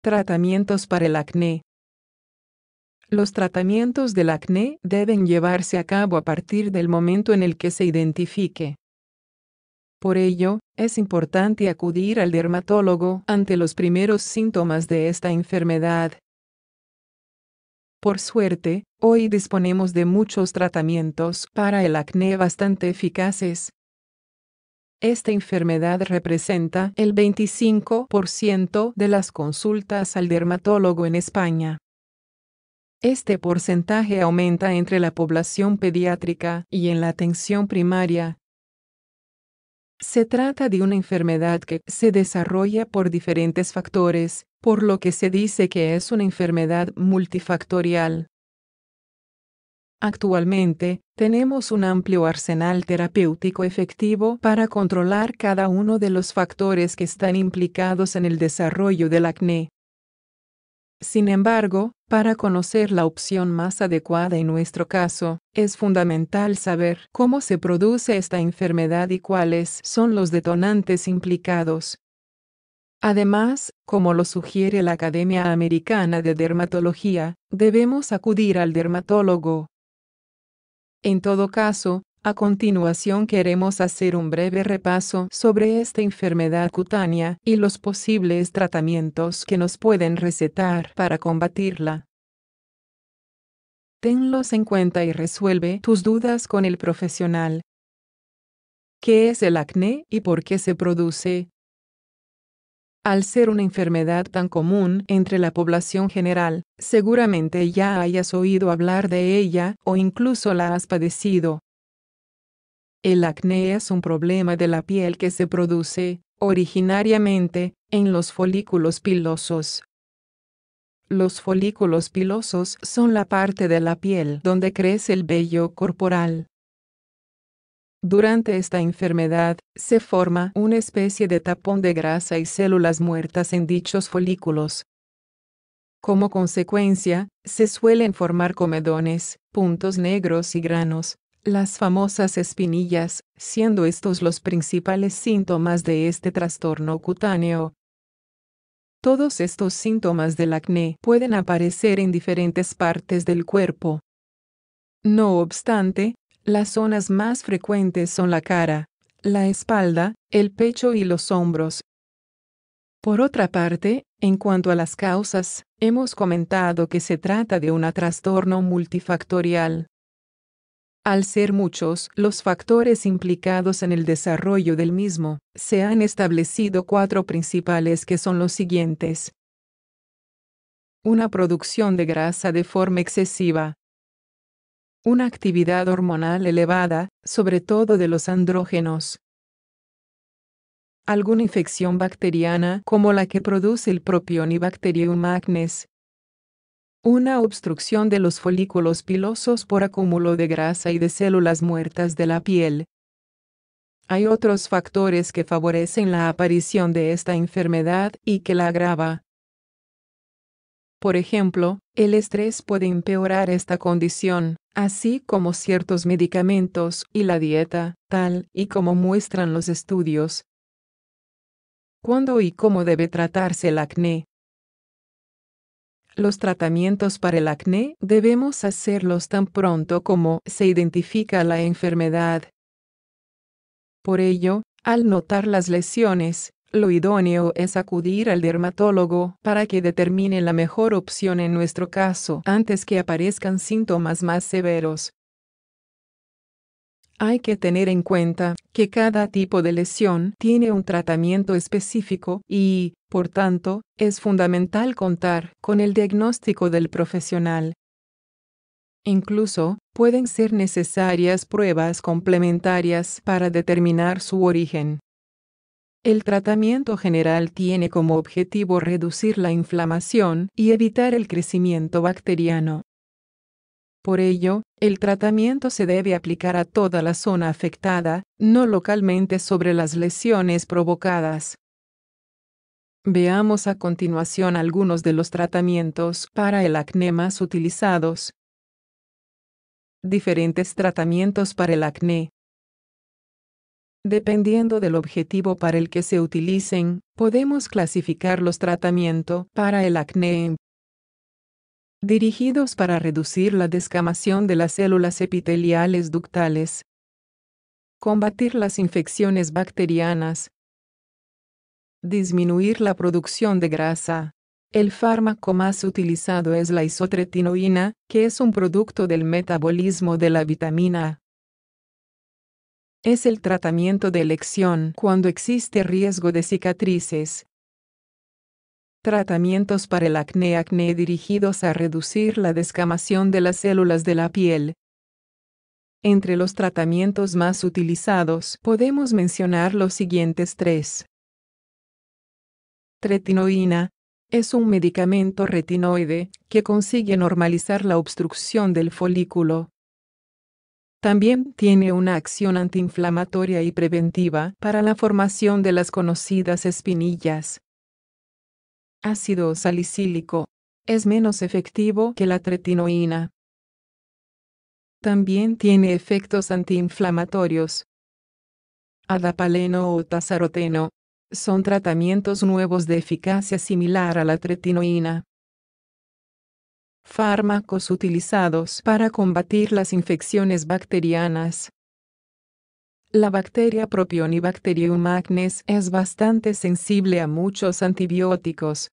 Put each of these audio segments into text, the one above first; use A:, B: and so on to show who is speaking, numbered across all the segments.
A: Tratamientos para el acné. Los tratamientos del acné deben llevarse a cabo a partir del momento en el que se identifique. Por ello, es importante acudir al dermatólogo ante los primeros síntomas de esta enfermedad, por suerte, hoy disponemos de muchos tratamientos para el acné bastante eficaces. Esta enfermedad representa el 25% de las consultas al dermatólogo en España. Este porcentaje aumenta entre la población pediátrica y en la atención primaria, se trata de una enfermedad que se desarrolla por diferentes factores, por lo que se dice que es una enfermedad multifactorial. Actualmente, tenemos un amplio arsenal terapéutico efectivo para controlar cada uno de los factores que están implicados en el desarrollo del acné. Sin embargo, para conocer la opción más adecuada en nuestro caso, es fundamental saber cómo se produce esta enfermedad y cuáles son los detonantes implicados. Además, como lo sugiere la Academia Americana de Dermatología, debemos acudir al dermatólogo. En todo caso, a continuación queremos hacer un breve repaso sobre esta enfermedad cutánea y los posibles tratamientos que nos pueden recetar para combatirla. Tenlos en cuenta y resuelve tus dudas con el profesional. ¿Qué es el acné y por qué se produce? Al ser una enfermedad tan común entre la población general, seguramente ya hayas oído hablar de ella o incluso la has padecido. El acné es un problema de la piel que se produce, originariamente, en los folículos pilosos. Los folículos pilosos son la parte de la piel donde crece el vello corporal. Durante esta enfermedad, se forma una especie de tapón de grasa y células muertas en dichos folículos. Como consecuencia, se suelen formar comedones, puntos negros y granos, las famosas espinillas, siendo estos los principales síntomas de este trastorno cutáneo. Todos estos síntomas del acné pueden aparecer en diferentes partes del cuerpo. No obstante, las zonas más frecuentes son la cara, la espalda, el pecho y los hombros. Por otra parte, en cuanto a las causas, hemos comentado que se trata de un trastorno multifactorial, al ser muchos los factores implicados en el desarrollo del mismo, se han establecido cuatro principales que son los siguientes. Una producción de grasa de forma excesiva. Una actividad hormonal elevada, sobre todo de los andrógenos. Alguna infección bacteriana como la que produce el propionibacterium magnes, una obstrucción de los folículos pilosos por acúmulo de grasa y de células muertas de la piel. Hay otros factores que favorecen la aparición de esta enfermedad y que la agrava. Por ejemplo, el estrés puede empeorar esta condición, así como ciertos medicamentos y la dieta, tal y como muestran los estudios. ¿Cuándo y cómo debe tratarse el acné? Los tratamientos para el acné debemos hacerlos tan pronto como se identifica la enfermedad. Por ello, al notar las lesiones, lo idóneo es acudir al dermatólogo para que determine la mejor opción en nuestro caso antes que aparezcan síntomas más severos. Hay que tener en cuenta que cada tipo de lesión tiene un tratamiento específico y, por tanto, es fundamental contar con el diagnóstico del profesional. Incluso, pueden ser necesarias pruebas complementarias para determinar su origen. El tratamiento general tiene como objetivo reducir la inflamación y evitar el crecimiento bacteriano. Por ello, el tratamiento se debe aplicar a toda la zona afectada, no localmente sobre las lesiones provocadas. Veamos a continuación algunos de los tratamientos para el acné más utilizados. Diferentes tratamientos para el acné. Dependiendo del objetivo para el que se utilicen, podemos clasificar los tratamientos para el acné en dirigidos para reducir la descamación de las células epiteliales ductales, combatir las infecciones bacterianas, disminuir la producción de grasa. El fármaco más utilizado es la isotretinoína, que es un producto del metabolismo de la vitamina A. Es el tratamiento de elección cuando existe riesgo de cicatrices, Tratamientos para el acné acné dirigidos a reducir la descamación de las células de la piel. Entre los tratamientos más utilizados podemos mencionar los siguientes tres. Tretinoína. Es un medicamento retinoide que consigue normalizar la obstrucción del folículo. También tiene una acción antiinflamatoria y preventiva para la formación de las conocidas espinillas, ácido salicílico. Es menos efectivo que la tretinoína. También tiene efectos antiinflamatorios. Adapaleno o tazaroteno. Son tratamientos nuevos de eficacia similar a la tretinoína. Fármacos utilizados para combatir las infecciones bacterianas. La bacteria Propionibacterium magnes es bastante sensible a muchos antibióticos.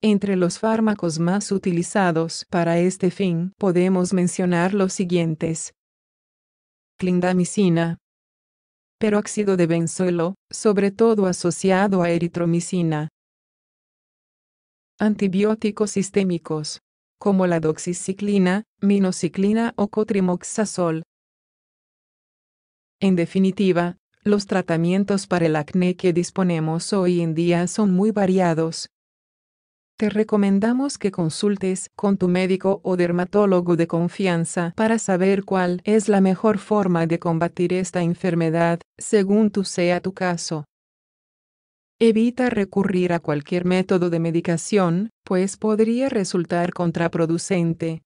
A: Entre los fármacos más utilizados para este fin podemos mencionar los siguientes. Clindamicina. Peróxido de benzoilo, sobre todo asociado a eritromicina. Antibióticos sistémicos, como la doxiciclina, minociclina o cotrimoxazol en definitiva, los tratamientos para el acné que disponemos hoy en día son muy variados. Te recomendamos que consultes con tu médico o dermatólogo de confianza para saber cuál es la mejor forma de combatir esta enfermedad, según tú sea tu caso. Evita recurrir a cualquier método de medicación, pues podría resultar contraproducente.